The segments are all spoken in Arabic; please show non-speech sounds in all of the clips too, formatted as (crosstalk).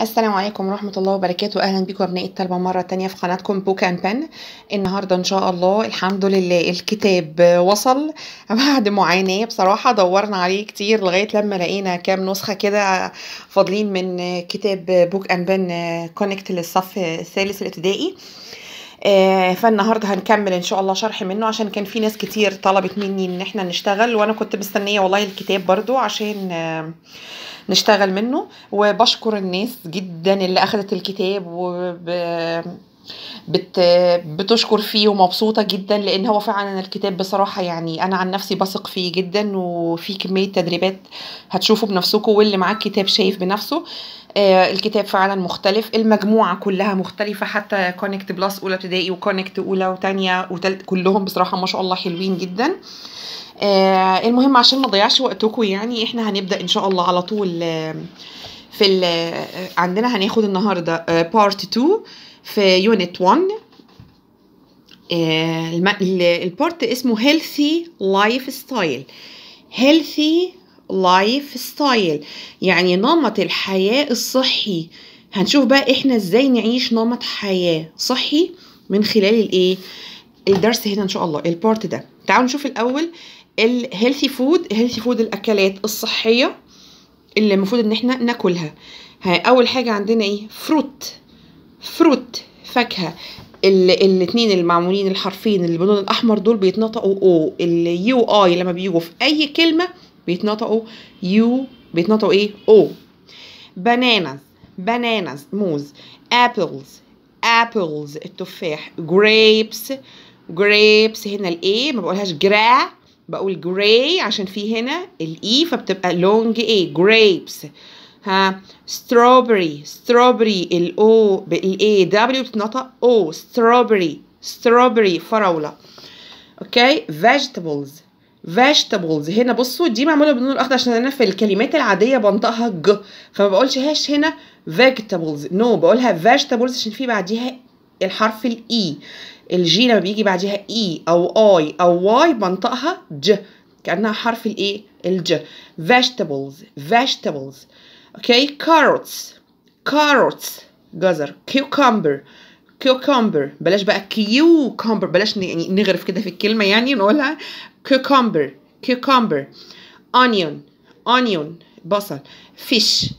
السلام عليكم ورحمة الله وبركاته أهلا بكم أبناء الطلبة مرة تانية في قناتكم بوك أند بن النهاردة إن شاء الله الحمد لله الكتاب وصل (laughs) بعد معاناة بصراحة دورنا عليه كتير لغاية لما لقينا كام نسخة كده فاضلين من كتاب بوك أند بن كونكت للصف الثالث الابتدائي آه، فالنهارده هنكمل ان شاء الله شرح منه عشان كان في ناس كتير طلبت مني ان احنا نشتغل وانا كنت مستنيه والله الكتاب برضو عشان آه، نشتغل منه وبشكر الناس جدا اللي اخذت الكتاب وب... بت بتشكر فيه ومبسوطه جدا لان هو فعلا الكتاب بصراحه يعني انا عن نفسي بثق فيه جدا وفي كميه تدريبات هتشوفوا بنفسكم واللي معاه الكتاب شايف بنفسه آه، الكتاب فعلا مختلف المجموعه كلها مختلفه حتى كونكت بلس اولى ابتدائي وكونكت اولى وتانية وتالت كلهم بصراحه ما شاء الله حلوين جدا آه، المهم عشان ما ضيعش وقتكم يعني احنا هنبدا ان شاء الله على طول آه، في عندنا هناخد النهارده بارت 2 في يونت 1 البارت اسمه healthy lifestyle healthy لايف ستايل يعني نمط الحياة الصحي هنشوف بقى احنا ازاي نعيش نمط حياة صحي من خلال الايه الدرس هنا ان شاء الله البارت ده تعالوا نشوف الاول الهيلثي فود الهيلثي فود الاكلات الصحية اللي المفروض ان احنا ناكلها اول حاجة عندنا ايه فروت فروت فاكهة الاثنين المعمولين الحرفين اللي باللون الاحمر دول بيتنطقوا او اليو اي لما بيجوا في اي كلمه بيتنطقوا يو بيتنطقوا ايه او بانانز بانانز موز ابلز ابلز التفاح جريبس جريبس هنا الاي ما بقولهاش جرا بقول جراي عشان في هنا الاي e، فبتبقى لونج اي جريبس ها ستروبري ستروبري الاو بالاي دبليو بتتنطق او ستروبري ستروبري فراوله اوكي فيجيتابلز vegetables هنا بصوا دي معموله باللون الاخضر عشان انا في الكلمات العاديه بنطقها ج فما بقولش هاش هنا vegetables نو no. بقولها vegetables عشان في بعديها الحرف الاي الجي لما بيجي بعديها اي e او اي او واي بنطقها ج كانها حرف الايه الج vegetables vegetables اوكي okay. carrots carrots جزر cucumber كيوكمبر بلاش بقى كيوكمبر بلاش يعني نغرف كده في الكلمه يعني نقولها cucumber cucumber onion onion بصل fish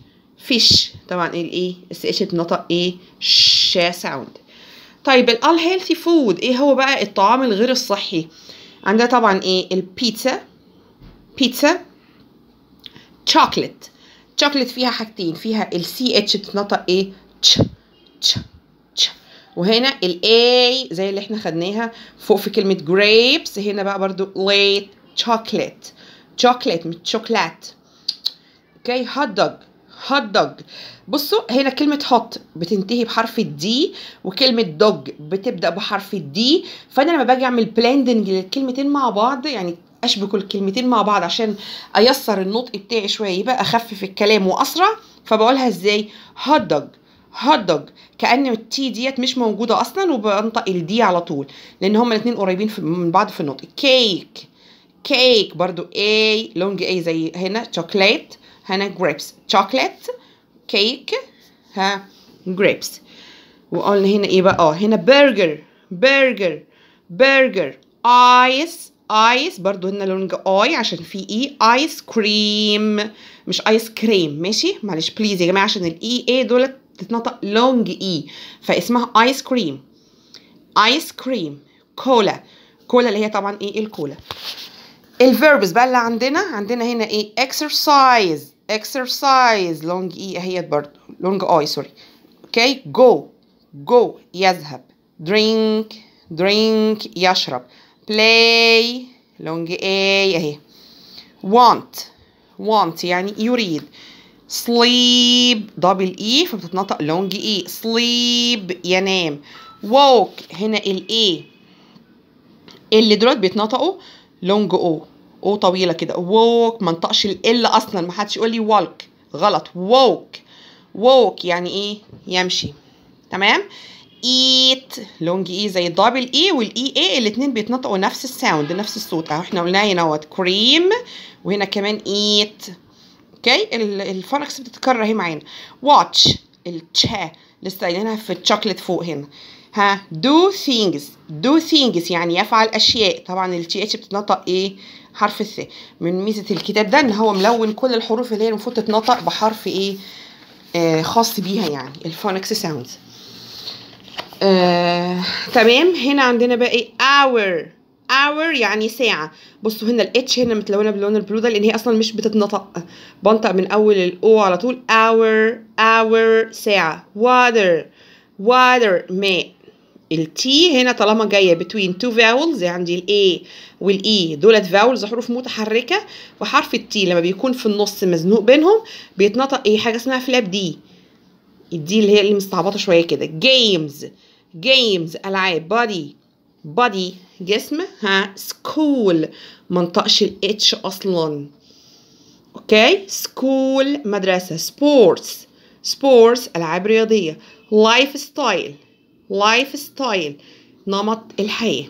fish طبعا الايه اتش بنطق ايه ش ساوند طيب الال هيلثي فود ايه هو بقى الطعام الغير الصحي عندنا طبعا ايه البيتزا بيتزا تشوكلت تشوكلت فيها حاجتين فيها السي اتش بتنطق ايه تش تش وهنا الاي زي اللي احنا خدناها فوق في كلمه grapes هنا بقى برضو late chocolate chocolate مش شوكلات اوكي هوت دوج هوت دوج بصوا هنا كلمة هوت بتنتهي بحرف الدي وكلمة دوج بتبدأ بحرف الدي فأنا لما باجي أعمل بلاندنج للكلمتين مع بعض يعني أشبك الكلمتين مع بعض عشان أيسر النطق بتاعي شوية يبقى أخفف الكلام وأسرع فبقولها إزاي هوت دوج هوت دوج كان التي ديت مش موجوده اصلا وبنطق الدي على طول لان هما الاثنين قريبين من بعض في النطق كيك كيك برضو اي لونج اي زي هنا شوكليت هنا جريبس شوكليت كيك ها جريبس وقلنا هنا ايه بقى اه هنا برجر برجر برجر ايس ايس برضو هنا لونج اي عشان في اي ايس كريم مش ايس كريم ماشي معلش بليز يا جماعه عشان الاي اي e، دولت بتتنطق لونج اي فاسمها ايس كريم ايس كريم كولا كولا اللي هي طبعا ايه الكولا الفيربس بقى اللي عندنا عندنا هنا ايه exercise exercise لونج اي اهيت برضه لونج اي سوري اوكي جو جو يذهب drink drink يشرب play لونج اي اهي want want يعني يريد sleep دبل اي e، فبتتنطق لونج اي e. sleep ينام walk هنا الاي اللي دولت بيتنطقوا لونج او او طويله كده walk ما انطقش ال اصلا ما حدش يقول لي walk غلط walk walk يعني ايه يمشي تمام ايت لونج اي زي الدبل اي e والاي اي الاثنين بيتنطقوا نفس الساوند نفس الصوت اهو احنا قلنا هنا كريم وهنا كمان ايت اوكي الفونكس بتتكرر اهي معانا واتش التشا لسه قايلينها في الشوكليت فوق هنا ها دو ثينجز دو ثينجز يعني يفعل اشياء طبعا التي اتش بتتنطق ايه حرف الث من ميزه الكتاب ده ان هو ملون كل الحروف اللي هي المفروض تتنطق بحرف ايه آه خاص بيها يعني الفونكس ساوندز آه، تمام هنا عندنا بقى ايه اور hour يعني ساعة بصوا هنا الاتش هنا متلونة باللون البلو ده لأن هي أصلا مش بتتنطق بنطق من أول الأو على طول hour hour ساعة water water ماء T هنا طالما جايه between two vowels يعني عندي ال A وال E دولت vowels حروف متحركه وحرف T لما بيكون في النص مزنوق بينهم بيتنطق ايه حاجه اسمها فلاب دي D اللي هي اللي مستعبطه شويه كده games games العاب body body جسم ها سكول ما الاتش اصلا اوكي سكول مدرسه سبورتس سبورتس العاب رياضيه لايف ستايل لايف ستايل نمط الحياه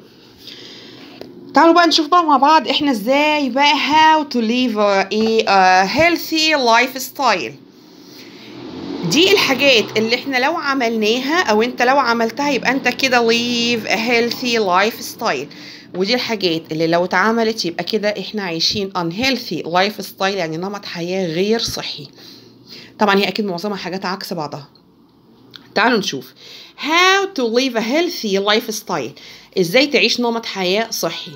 تعالوا بقى نشوف بقى مع بعض احنا ازاي بقى how to live a healthy lifestyle دي الحاجات اللي احنا لو عملناها او انت لو عملتها يبقى انت كده ليف هيلثي لايف ستايل ودي الحاجات اللي لو اتعملت يبقى كده احنا عايشين ان هيلثي لايف ستايل يعني نمط حياه غير صحي طبعا هي اكيد معظمها حاجات عكس بعضها تعالوا نشوف how to live a healthy lifestyle ازاي تعيش نمط حياة صحي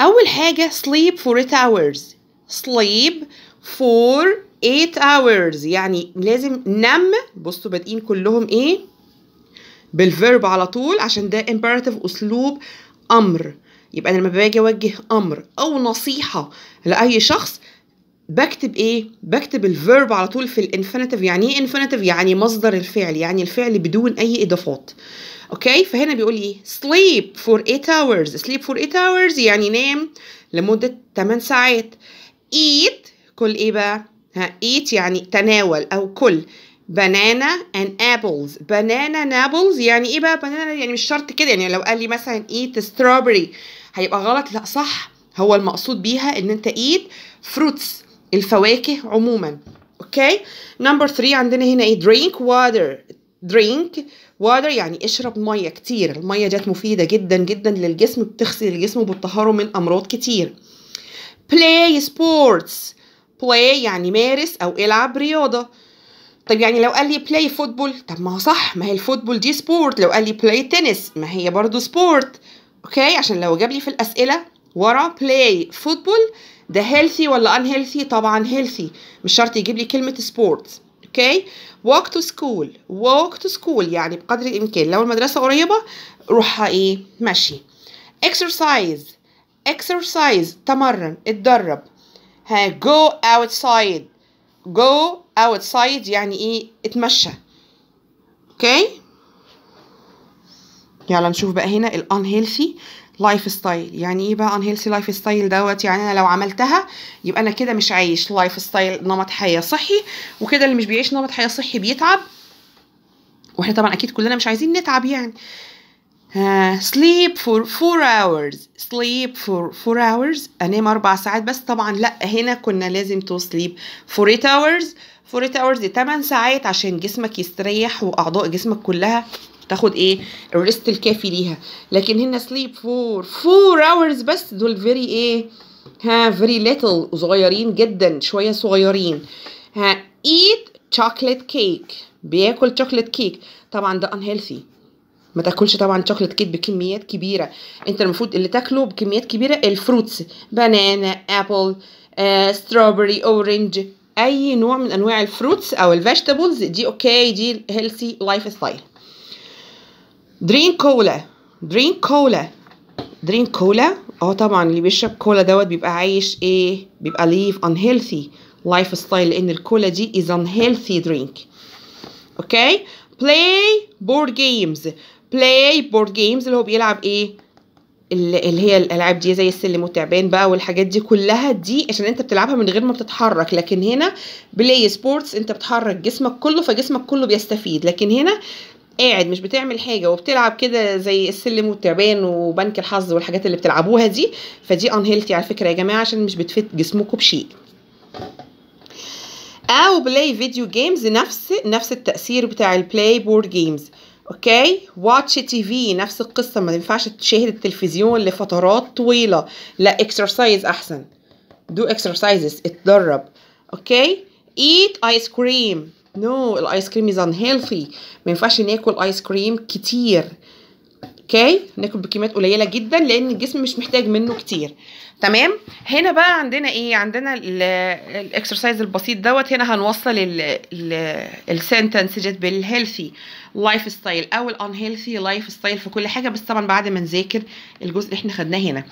اول حاجة sleep for 8 hours sleep for 8 hours يعني لازم نم بصوا بادئين كلهم ايه بالفيرب على طول عشان ده imperative اسلوب امر يبقى انا لما باجي اوجه امر او نصيحه لاي شخص بكتب ايه بكتب الفيرب على طول في الانفينيتيف يعني ايه انفينيتيف يعني مصدر الفعل يعني الفعل بدون اي اضافات اوكي فهنا بيقول ايه sleep for 8 hours sleep for 8 hours يعني نام لمده 8 ساعات eat كل ايه بقى ها eat يعني تناول أو كل banana and apples banana and apples يعني ايه بقى banana يعني مش شرط كده يعني لو قال لي مثلا eat strawberry هيبقى غلط لا صح هو المقصود بيها ان انت eat fruits الفواكه عموما اوكي نمبر 3 عندنا هنا ايه drink water drink water يعني اشرب ميه كتير الميه ديت مفيده جدا جدا للجسم بتغسل الجسم وبتطهره من امراض كتير play sports play يعني مارس أو العب رياضة طب يعني لو قال لي بلاي فوتبول طب ما هو صح ما هي الفوتبول دي سبورت لو قال لي بلاي تنس ما هي برضو سبورت اوكي عشان لو جاب لي في الاسئله ورا بلاي فوتبول ده هيلثي ولا ان هيلثي طبعا هيلثي مش شرط يجيب لي كلمه سبورت اوكي walk to school walk to school يعني بقدر الامكان لو المدرسه قريبه روحها ايه مشي exercise exercise تمرن اتدرب ها go outside go outside يعني ايه اتمشى اوكي يلا نشوف بقى هنا ال unhealthy لايف ستايل يعني ايه بقى unhealthy لايف ستايل دوت يعني انا لو عملتها يبقى انا كده مش عايش لايف ستايل نمط حياه صحي وكده اللي مش بيعيش نمط حياه صحي بيتعب واحنا طبعا اكيد كلنا مش عايزين نتعب يعني آه، sleep for four hours sleep for four hours انام اربع ساعات بس طبعا لا هنا كنا لازم to sleep for eight hours for eight hours دي 8 ساعات عشان جسمك يستريح واعضاء جسمك كلها تاخد ايه الريست الكافي ليها لكن هنا sleep for four hours بس دول فيري ايه ها فيري little صغيرين جدا شويه صغيرين ها eat chocolate cake بياكل chocolate cake طبعا ده unhealthy ما تاكلش طبعا شوكليت كيك بكميات كبيره انت المفروض اللي تاكله بكميات كبيره الفروتس بانانا ابل آه، ستروبري اورنج اي نوع من انواع الفروتس او الفيجيتابلز دي اوكي دي هيلثي لايف ستايل درين كولا درين كولا درين كولا اه طبعا اللي بيشرب كولا دوت بيبقى عايش ايه بيبقى ليف ان هيلثي لايف ستايل لان الكولا دي از ان هيلثي درينك اوكي بلاي بورد جيمز بلاي بورد جيمز اللي هو بيلعب ايه اللي هي الالعاب دي زي السلم والتعبان بقى والحاجات دي كلها دي عشان انت بتلعبها من غير ما بتتحرك لكن هنا بلاي سبورتس انت بتحرك جسمك كله فجسمك كله بيستفيد لكن هنا قاعد مش بتعمل حاجه وبتلعب كده زي السلم والتعبان وبنك الحظ والحاجات اللي بتلعبوها دي فدي انهيلتي على فكره يا جماعه عشان مش بتفيد جسمكم بشيء او بلاي فيديو جيمز نفس نفس التاثير بتاع البلاي بورد جيمز اوكي واتش تي في نفس القصه ما ينفعش تشاهد التلفزيون لفترات طويله لا اكسرسايز احسن دو اكسرسايزز اتدرب اوكي ايت ايس كريم نو الايس كريم از ان هيلثي ما ينفعش ناكل ايس كريم كتير اوكي ناكل بكميات قليله جدا لان الجسم مش محتاج منه كتير تمام هنا بقى عندنا ايه عندنا الاكسرسايز البسيط دوت هنا هنوصل السنتنس جت بالهيلثي لايف ستايل او الان هيلثي لايف ستايل في كل حاجه بس طبعا بعد ما نذاكر الجزء اللي احنا خدناه هنا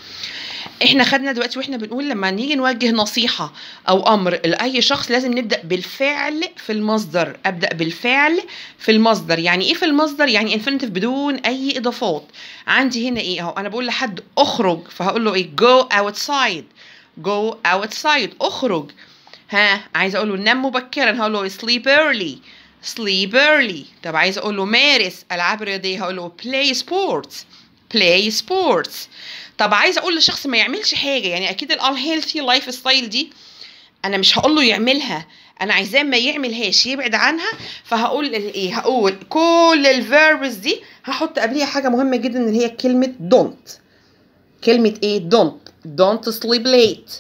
احنا خدنا دلوقتي واحنا بنقول لما نيجي نوجه نصيحه او امر لاي شخص لازم نبدا بالفعل في المصدر ابدا بالفعل في المصدر يعني ايه في المصدر يعني انفينيتيف بدون اي اضافات عندي هنا ايه اهو انا بقول لحد اخرج فهقول له ايه go outside go outside اخرج ها عايزه اقول له نام مبكرا هقول له sleep early sleep early طب عايزه اقول له مارس العاب رياضيه هقول له play sports play sports طب عايزه اقول لشخص ما يعملش حاجه يعني اكيد الان هيلثي لايف ستايل دي انا مش هقول له يعملها انا عايزاه ما يعملهاش يبعد عنها فهقول ايه هقول كل الفيربز دي هحط قبليها حاجه مهمه جدا اللي هي كلمه دونت كلمه ايه دونت دونت سليب ليت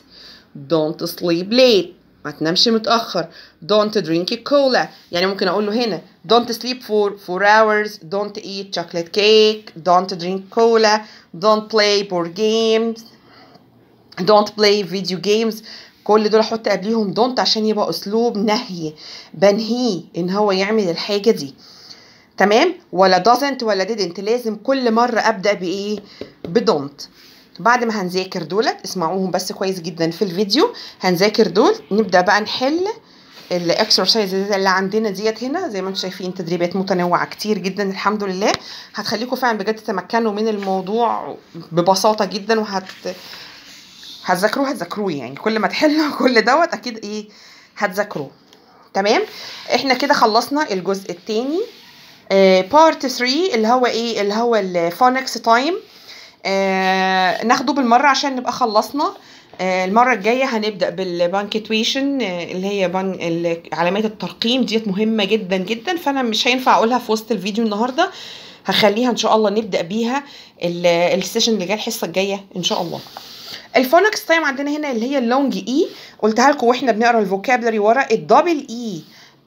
دونت سليب ليت ما تنامش متاخر دونت درينك كولا يعني ممكن اقول له هنا دونت سليب فور فور اورز دونت ايت شوكليت كيك دونت درينك كولا دونت بلاي بورد جيمز don't play video games كل دول احط قبليهم دونت عشان يبقى اسلوب نهي بنهيه ان هو يعمل الحاجه دي تمام ولا doesn't ولا didn't لازم كل مرة أبدأ بإيه بدونت بعد ما هنذاكر دولت اسمعوهم بس كويس جدا في الفيديو هنذاكر دول نبدأ بقى نحل الاكسرسايز اللي عندنا ديت هنا زي ما انتم شايفين تدريبات متنوعه كتير جدا الحمد لله هتخليكم فعلا بجد تتمكنوا من الموضوع ببساطه جدا وهت هتذاكروه هتذاكروه يعني كل ما تحلوا (laughs) كل دوت اكيد ايه هتذاكروه تمام احنا كده خلصنا الجزء الثاني بارت 3 اللي هو ايه اللي هو الفونكس تايم آه، ناخده بالمره عشان نبقى خلصنا آه، المره الجايه هنبدا بالبانكتويشن آه، اللي هي بان علامات الترقيم ديت مهمه جدا جدا فانا مش هينفع اقولها في وسط الفيديو النهارده هخليها ان شاء الله نبدا بيها السيشن اللي جاي الحصه الجايه ان شاء الله الفونكس تايم عندنا هنا اللي هي اللونج اي e، قلتها لكم واحنا بنقرا الفوكابلري ورا الدبل اي e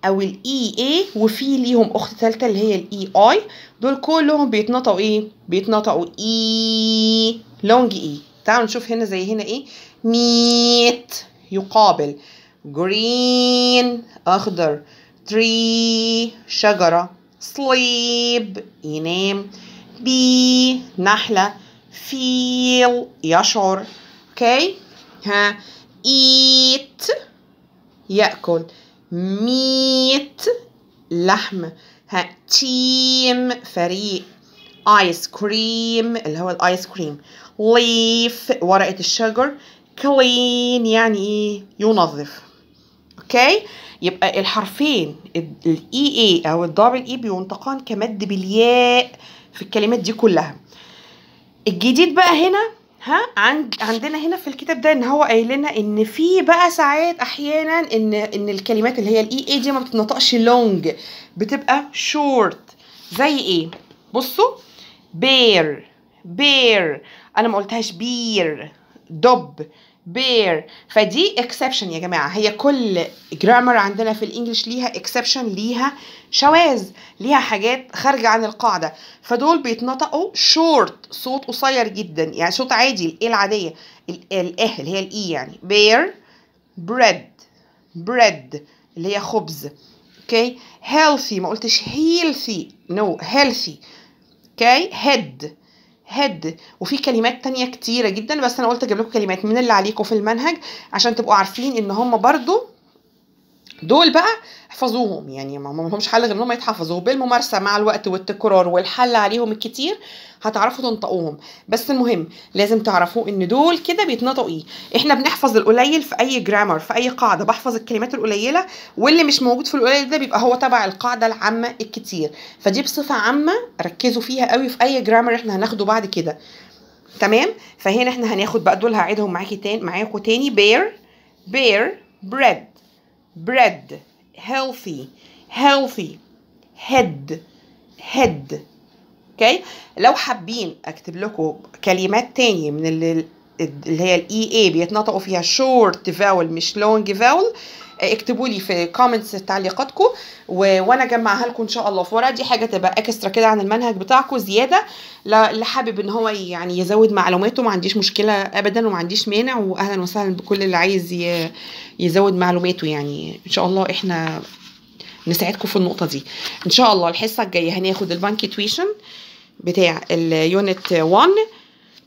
او الاي اي e وفي ليهم اخت ثالثه اللي هي الاي اي دول كلهم بيتنطقوا ايه بيتنطقوا اي لونج اي تعالوا نشوف هنا زي هنا ايه ميت يقابل جرين اخضر تري شجره سليب ينام بي نحله فيل يشعر اوكي ها ايت ياكل ميت لحم ها تيم فريق ايس كريم اللي هو الايس كريم ليف ورقه الشجر كلين يعني ايه ينظف اوكي يبقى الحرفين الاي اي e- e. او الدبل اي e بينطقان كمد بالياء في الكلمات دي كلها الجديد بقى هنا ها عند عندنا هنا في الكتاب ده ان هو قايل لنا ان في بقى ساعات احيانا ان ان الكلمات اللي هي الاي اي e دي ما بتتنطقش لونج بتبقى شورت زي ايه بصوا بير بير انا ما قلتهاش بير دب بير فدي اكسبشن يا جماعه هي كل جرامر عندنا في الانجليش ليها اكسبشن ليها آه شواذ ليها حاجات خارجة عن القاعدة فدول بيتنطقوا شورت صوت قصير جدا يعني صوت عادي الايه العادية الاه اللي هي الاي e يعني بير بريد بريد اللي هي خبز اوكي هيلثي ما قلتش هيلثي نو هيلثي اوكي هيد هيد وفي كلمات تانية كتيرة جدا بس انا قلت اجيب لكم كلمات من اللي عليكم في المنهج عشان تبقوا عارفين ان هما برضو دول بقى احفظوهم يعني ما لهمش حل غير انهم يتحفظوا بالممارسه مع الوقت والتكرار والحل عليهم الكتير هتعرفوا تنطقوهم بس المهم لازم تعرفوا ان دول كده بيتنطقوا ايه احنا بنحفظ القليل في اي جرامر في اي قاعده بحفظ الكلمات القليله واللي مش موجود في القليل ده بيبقى هو تبع القاعده العامه الكتير فدي بصفه عامه ركزوا فيها قوي في اي جرامر احنا هناخده بعد كده تمام فهنا احنا هناخد بقى دول هعيدهم معاكي تاني معاكم تاني بير بير بريد bread healthy healthy head head اوكي لو حابين اكتب لكم كلمات تاني من اللي اللي هي الاي اي e بيتنطقوا فيها شورت فاول مش لونج فاول اكتبوا لي في كومنتس تعليقاتكم وانا اجمعها لكم ان شاء الله في ورقه دي حاجه تبقى اكسترا كده عن المنهج بتاعكم زياده اللي حابب ان هو يعني يزود معلوماته ما عنديش مشكله ابدا وما عنديش مانع واهلا وسهلا بكل اللي عايز يزود معلوماته يعني ان شاء الله احنا نساعدكم في النقطه دي ان شاء الله الحصه الجايه هناخد تويشن بتاع اليونت 1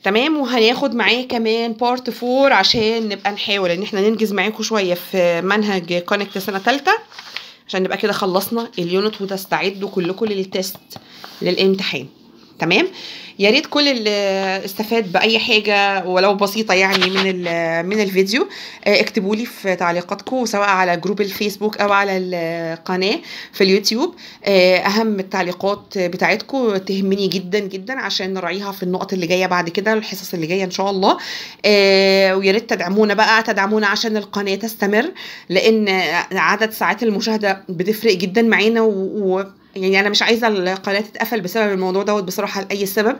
تمام وهناخد معاه كمان بارت 4 عشان نبقى نحاول ان احنا ننجز معاكم شويه في منهج كونكت سنه ثالثه عشان نبقى كده خلصنا اليونت وتستعدوا كلكم للتست للامتحان تمام يا ريت كل اللي استفاد باي حاجه ولو بسيطه يعني من من الفيديو آه، اكتبوا لي في تعليقاتكم سواء على جروب الفيسبوك او على القناه في اليوتيوب آه، اهم التعليقات بتاعتكم تهمني جدا جدا عشان نراعيها في النقط اللي جايه بعد كده الحصص اللي جايه ان شاء الله آه، ويا ريت تدعمونا بقى تدعمونا عشان القناه تستمر لان عدد ساعات المشاهده بتفرق جدا معانا و يعني انا مش عايزه القناه تتقفل بسبب الموضوع دوت بصراحه لاي سبب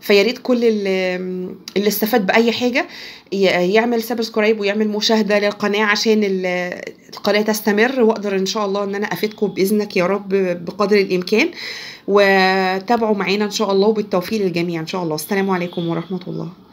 فيا ريت كل اللي, اللي استفاد باي حاجه يعمل سبسكرايب ويعمل مشاهده للقناه عشان القناه تستمر واقدر ان شاء الله ان انا افيدكم باذنك يا رب بقدر الامكان وتابعوا معانا ان شاء الله وبالتوفيق للجميع ان شاء الله السلام عليكم ورحمه الله